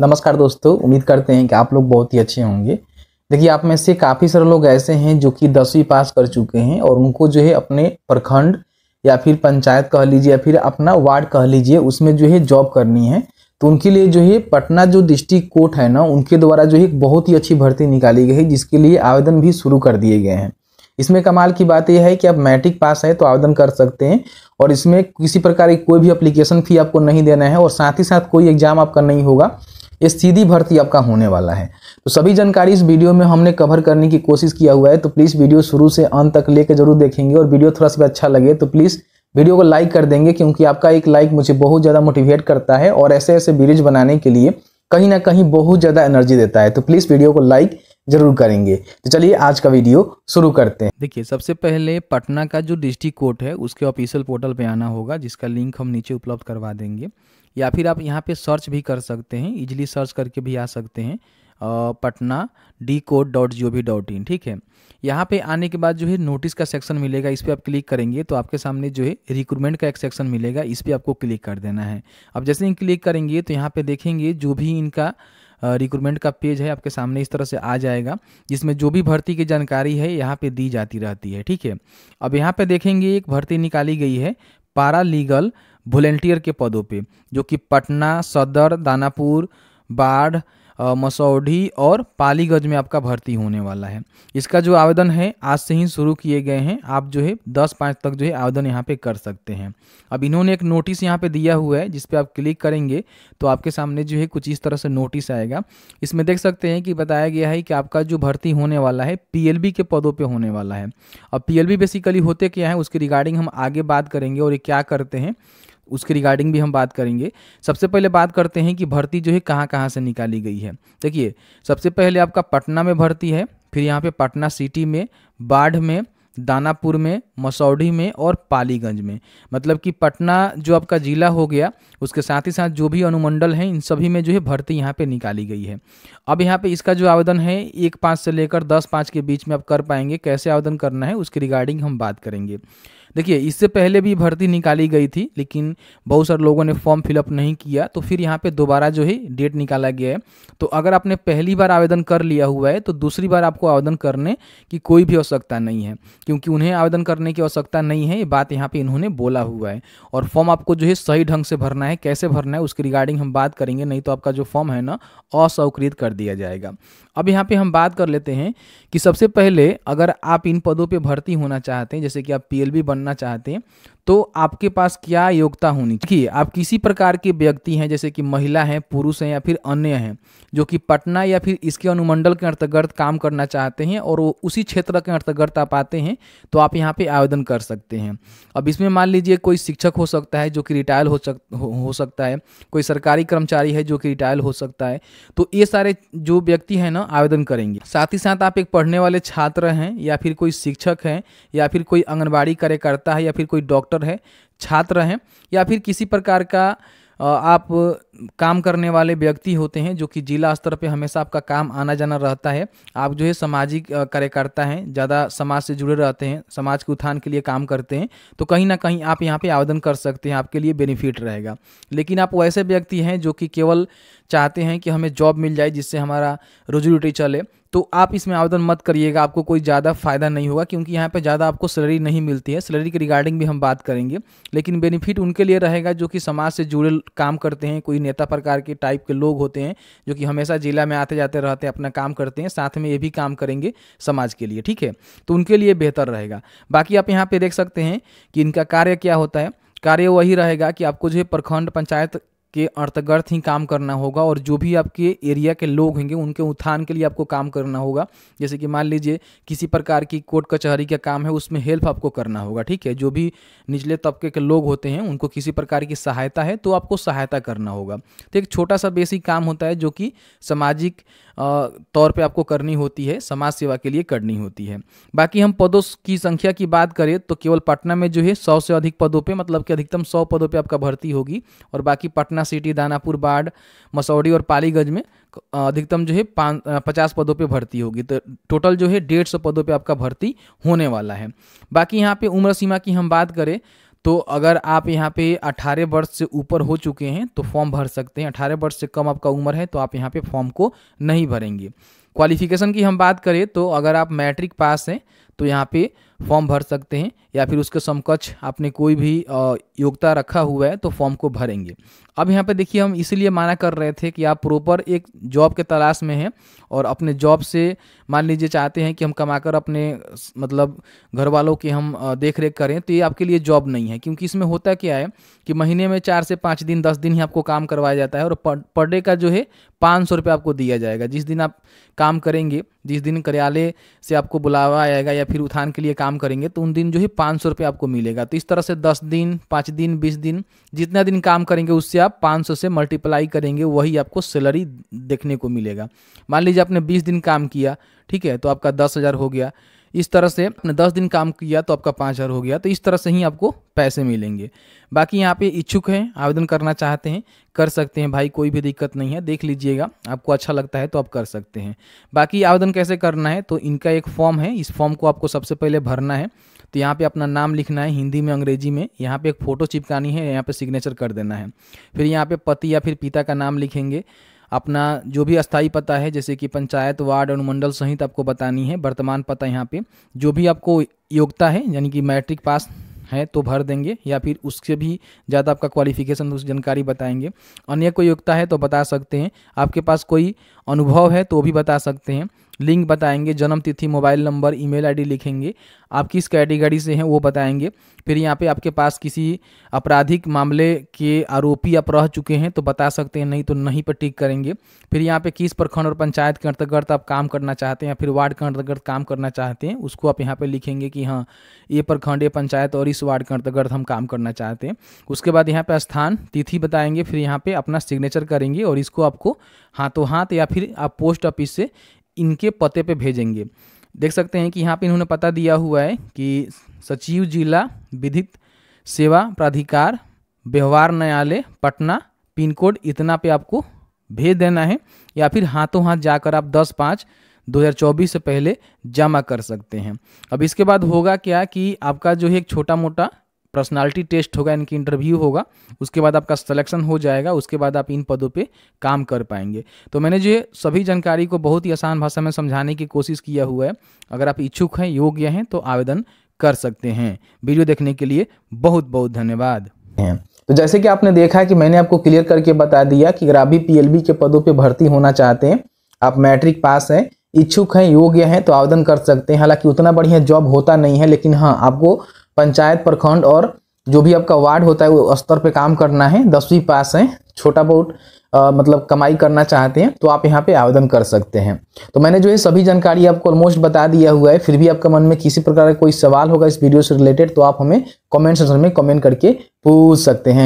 नमस्कार दोस्तों उम्मीद करते हैं कि आप लोग बहुत ही अच्छे होंगे देखिए आप में से काफ़ी सारे लोग ऐसे हैं जो कि दसवीं पास कर चुके हैं और उनको जो है अपने प्रखंड या फिर पंचायत कह लीजिए या फिर अपना वार्ड कह लीजिए उसमें जो है जॉब करनी है तो उनके लिए जो है पटना जो डिस्ट्रिक्ट कोर्ट है ना उनके द्वारा जो है बहुत ही अच्छी भर्ती निकाली गई है जिसके लिए आवेदन भी शुरू कर दिए गए हैं इसमें कमाल की बात यह है कि आप मैट्रिक पास हैं तो आवेदन कर सकते हैं और इसमें किसी प्रकार की कोई भी अप्लीकेशन फ़ी आपको नहीं देना है और साथ ही साथ कोई एग्जाम आपका नहीं होगा ये सीधी भर्ती आपका होने वाला है तो सभी जानकारी इस वीडियो में हमने कवर करने की कोशिश किया हुआ है तो प्लीज़ वीडियो शुरू से अंत तक लेकर जरूर देखेंगे और वीडियो थोड़ा सा अच्छा लगे तो प्लीज़ वीडियो को लाइक कर देंगे क्योंकि आपका एक लाइक मुझे बहुत ज़्यादा मोटिवेट करता है और ऐसे ऐसे वीडियोज बनाने के लिए कहीं ना कहीं बहुत ज़्यादा एनर्जी देता है तो प्लीज़ वीडियो को लाइक जरूर करेंगे तो चलिए आज का वीडियो शुरू करते हैं देखिए सबसे पहले पटना का जो डिस्ट्रिक्ट कोर्ट है उसके ऑफिशियल पोर्टल पे आना होगा जिसका लिंक हम नीचे उपलब्ध करवा देंगे या फिर आप यहाँ पे सर्च भी कर सकते हैं इजिली सर्च करके भी आ सकते हैं Patna D code dot G O V dot in ठीक है यहाँ पे आने के बाद जो है नोटिस का सेक्शन मिलेगा इस पर आप क्लिक करेंगे तो आपके सामने जो है रिक्रूटमेंट का एक सेक्शन मिलेगा इस पर आपको क्लिक कर देना है अब जैसे ही क्लिक करेंगे तो यहाँ पे देखेंगे जो भी इनका रिक्रूटमेंट का पेज है आपके सामने इस तरह से आ जाएगा जिसमें जो भी भर्ती की जानकारी है यहाँ पर दी जाती रहती है ठीक है अब यहाँ पर देखेंगे एक भर्ती निकाली गई है पारा लीगल वॉलेंटियर के पदों पे जो कि पटना सदर दानापुर बाढ़ मसौढ़ी और पालीगंज में आपका भर्ती होने वाला है इसका जो आवेदन है आज से ही शुरू किए गए हैं आप जो है दस पाँच तक जो है आवेदन यहाँ पे कर सकते हैं अब इन्होंने एक नोटिस यहाँ पे दिया हुआ है जिस आप क्लिक करेंगे तो आपके सामने जो है कुछ इस तरह से नोटिस आएगा इसमें देख सकते हैं कि बताया गया है कि आपका जो भर्ती होने वाला है पी के पदों पर होने वाला है अब पी बेसिकली होते क्या है उसके रिगार्डिंग हम आगे बात करेंगे और ये क्या करते हैं उसके रिगार्डिंग भी हम बात करेंगे सबसे पहले बात करते हैं कि भर्ती जो है कहाँ कहाँ से निकाली गई है देखिए सबसे पहले आपका पटना में भर्ती है फिर यहाँ पे पटना सिटी में बाढ़ में दानापुर में मसौढ़ी में और पालीगंज में मतलब कि पटना जो आपका ज़िला हो गया उसके साथ ही साथ जो भी अनुमंडल हैं इन सभी में जो है भर्ती यहाँ पे निकाली गई है अब यहाँ पे इसका जो आवेदन है एक पाँच से लेकर दस पाँच के बीच में आप कर पाएंगे कैसे आवेदन करना है उसके रिगार्डिंग हम बात करेंगे देखिए इससे पहले भी भर्ती निकाली गई थी लेकिन बहुत सारे लोगों ने फॉर्म फिलअप नहीं किया तो फिर यहाँ पे दोबारा जो है डेट निकाला गया है तो अगर आपने पहली बार आवेदन कर लिया हुआ है तो दूसरी बार आपको आवेदन करने की कोई भी आवश्यकता नहीं है क्योंकि उन्हें आवेदन करने की आवश्यकता नहीं है ये बात यहाँ पर इन्होंने बोला हुआ है और फॉर्म आपको जो है सही ढंग से भरना है कैसे भरना है उसके रिगार्डिंग हम बात करेंगे नहीं तो आपका जो फॉर्म है ना अस्वीकृत कर दिया जाएगा अब यहाँ पर हम बात कर लेते हैं कि सबसे पहले अगर आप इन पदों पर भर्ती होना चाहते हैं जैसे कि आप पी बन करना चाहते हैं तो आपके पास क्या योग्यता होनी चाहिए आप किसी प्रकार के व्यक्ति हैं जैसे कि महिला हैं पुरुष हैं या फिर अन्य हैं जो कि पटना या फिर इसके अनुमंडल के अंतर्गत काम करना चाहते हैं और वो उसी क्षेत्र के अंतर्गत आप आते हैं तो आप यहाँ पे आवेदन कर सकते हैं अब इसमें मान लीजिए कोई शिक्षक हो सकता है जो कि रिटायर हो सक हो, हो सकता है कोई सरकारी कर्मचारी है जो कि रिटायर हो सकता है तो ये सारे जो व्यक्ति हैं ना आवेदन करेंगे साथ ही साथ आप एक पढ़ने वाले छात्र हैं या फिर कोई शिक्षक हैं या फिर कोई आंगनबाड़ी कार्यकर्ता है या फिर कोई डॉक्टर डॉक्टर है छात्र हैं या फिर किसी प्रकार का आप काम करने वाले व्यक्ति होते हैं जो कि जिला स्तर पे हमेशा आपका काम आना जाना रहता है आप जो है सामाजिक कार्यकर्ता हैं ज़्यादा समाज से जुड़े रहते हैं समाज के उत्थान के लिए काम करते हैं तो कहीं ना कहीं आप यहाँ पे आवेदन कर सकते हैं आपके लिए बेनिफिट रहेगा लेकिन आप वैसे व्यक्ति हैं जो कि केवल चाहते हैं कि हमें जॉब मिल जाए जिससे हमारा रोजी रोटी चले तो आप इसमें आवेदन मत करिएगा आपको कोई ज़्यादा फायदा नहीं होगा क्योंकि यहाँ पे ज़्यादा आपको सैलरी नहीं मिलती है सैलरी के रिगार्डिंग भी हम बात करेंगे लेकिन बेनिफिट उनके लिए रहेगा जो कि समाज से जुड़े काम करते हैं कोई नेता प्रकार के टाइप के लोग होते हैं जो कि हमेशा जिला में आते जाते रहते हैं अपना काम करते हैं साथ में ये भी काम करेंगे समाज के लिए ठीक है तो उनके लिए बेहतर रहेगा बाकी आप यहाँ पर देख सकते हैं कि इनका कार्य क्या होता है कार्य वही रहेगा कि आपको जो है प्रखंड पंचायत के अर्थगर्थ ही काम करना होगा और जो भी आपके एरिया के लोग होंगे उनके उत्थान के लिए आपको काम करना होगा जैसे कि मान लीजिए किसी प्रकार की कोर्ट कचहरी का काम है उसमें हेल्प आपको करना होगा ठीक है जो भी निचले तबके के लोग होते हैं उनको किसी प्रकार की सहायता है तो आपको सहायता करना होगा तो एक छोटा सा बेसिक काम होता है जो कि सामाजिक तौर पर आपको करनी होती है समाज सेवा के लिए करनी होती है बाकी हम पदों की संख्या की बात करें तो केवल पटना में जो है सौ से अधिक पदों पर मतलब कि अधिकतम सौ पदों पर आपका भर्ती होगी और बाकी पटना पटना सिटी दानापुर बाढ़ मसौड़ी और पालीगंज में अधिकतम जो है पचास पदों पे भर्ती होगी तो टोटल जो है डेढ़ सौ पदों पे आपका भर्ती होने वाला है बाकी यहाँ पे उम्र सीमा की हम बात करें तो अगर आप यहाँ पे 18 वर्ष से ऊपर हो चुके हैं तो फॉर्म भर सकते हैं 18 वर्ष से कम आपका उम्र है तो आप यहाँ पे फॉर्म को नहीं भरेंगे क्वालिफिकेशन की हम बात करें तो अगर आप मैट्रिक पास हैं तो यहाँ पे फॉर्म भर सकते हैं या फिर उसके समकक्ष आपने कोई भी योग्यता रखा हुआ है तो फॉर्म को भरेंगे अब यहाँ पे देखिए हम इसीलिए माना कर रहे थे कि आप प्रॉपर एक जॉब के तलाश में हैं और अपने जॉब से मान लीजिए चाहते हैं कि हम कमाकर अपने मतलब घर वालों की हम देख रेख करें तो ये आपके लिए जॉब नहीं है क्योंकि इसमें होता क्या है कि महीने में चार से पाँच दिन दस दिन ही आपको काम करवाया जाता है और पर डे का जो है पाँच सौ रुपये आपको दिया जाएगा जिस दिन आप काम करेंगे जिस दिन कार्यालय से आपको बुलावा आएगा या फिर उठान के लिए काम करेंगे तो उन दिन जो है पाँच सौ रुपये आपको मिलेगा तो इस तरह से दस दिन पाँच दिन बीस दिन जितना दिन काम करेंगे उससे आप पाँच सौ से मल्टीप्लाई करेंगे वही आपको सैलरी देखने को मिलेगा मान लीजिए आपने बीस दिन काम किया ठीक है तो आपका दस हज़ार हो गया इस तरह से आपने दस दिन काम किया तो आपका पाँच हज़ार हो गया तो इस तरह से ही आपको पैसे मिलेंगे बाकी यहाँ पे इच्छुक हैं आवेदन करना चाहते हैं कर सकते हैं भाई कोई भी दिक्कत नहीं है देख लीजिएगा आपको अच्छा लगता है तो आप कर सकते हैं बाकी आवेदन कैसे करना है तो इनका एक फॉर्म है इस फॉर्म को आपको सबसे पहले भरना है तो यहाँ पे अपना नाम लिखना है हिंदी में अंग्रेजी में यहाँ पे एक फ़ोटो चिपकानी है यहाँ पे सिग्नेचर कर देना है फिर यहाँ पे पति या फिर पिता का नाम लिखेंगे अपना जो भी अस्थाई पता है जैसे कि पंचायत वार्ड अनुमंडल सहित आपको बतानी है वर्तमान पता यहाँ पे जो भी आपको योग्यता है यानी कि मैट्रिक पास है तो भर देंगे या फिर उससे भी ज़्यादा आपका क्वालिफिकेशन उस जानकारी बताएंगे अन्य कोई योग्यता है तो बता सकते हैं आपके पास कोई अनुभव है तो भी बता सकते हैं लिंक बताएंगे जन्म तिथि मोबाइल नंबर ईमेल आईडी लिखेंगे आप किस कैटेगरी से हैं वो बताएंगे फिर यहाँ पे आपके पास किसी आपराधिक मामले के आरोपी आप रह चुके हैं तो बता सकते हैं नहीं तो नहीं पर टिक करेंगे फिर यहाँ पे किस प्रखंड और पंचायत के अंतर्गत आप काम करना चाहते हैं या फिर वार्ड के अंतर्गत काम करना चाहते हैं उसको आप यहाँ पर लिखेंगे कि हाँ ये प्रखंड ये पंचायत और इस वार्ड के अंतर्गत हम काम करना चाहते हैं उसके बाद यहाँ पर स्थान तिथि बताएंगे फिर यहाँ पर अपना सिग्नेचर करेंगे और इसको आपको हाथों हाथ या फिर आप पोस्ट ऑफिस से इनके पते पे भेजेंगे देख सकते हैं कि यहाँ पे इन्होंने पता दिया हुआ है कि सचिव जिला विधिक सेवा प्राधिकार व्यवहार न्यायालय पटना पिन कोड इतना पे आपको भेज देना है या फिर हाथों हाथ जाकर आप दस पाँच 2024 से पहले जमा कर सकते हैं अब इसके बाद होगा क्या कि आपका जो है एक छोटा मोटा पर्सनालिटी टेस्ट होगा इनकी इंटरव्यू होगा उसके बाद आपका सिलेक्शन हो जाएगा उसके बाद आप इन पदों पे काम कर पाएंगे तो मैंने जो सभी जानकारी को बहुत ही आसान भाषा में समझाने की कोशिश किया हुआ है अगर आप इच्छुक हैं योग्य हैं तो आवेदन कर सकते हैं वीडियो देखने के लिए बहुत बहुत धन्यवाद तो जैसे कि आपने देखा है कि मैंने आपको क्लियर करके बता दिया कि अगर आप भी पीएलबी के पदों पर भर्ती होना चाहते हैं आप मैट्रिक पास हैं इच्छुक हैं योग्य हैं तो आवेदन कर सकते हैं हालांकि उतना बढ़िया जॉब होता नहीं है लेकिन हाँ आपको पंचायत प्रखंड और जो भी आपका वार्ड होता है वो स्तर पे काम करना है दसवीं पास है छोटा बहुत मतलब कमाई करना चाहते हैं तो आप यहाँ पे आवेदन कर सकते हैं तो मैंने जो है सभी जानकारी आपको ऑलमोस्ट बता दिया हुआ है फिर भी आपका मन में किसी प्रकार का कोई सवाल होगा इस वीडियो से रिलेटेड तो आप हमें कॉमेंट सेक्शन में कॉमेंट करके पूछ सकते हैं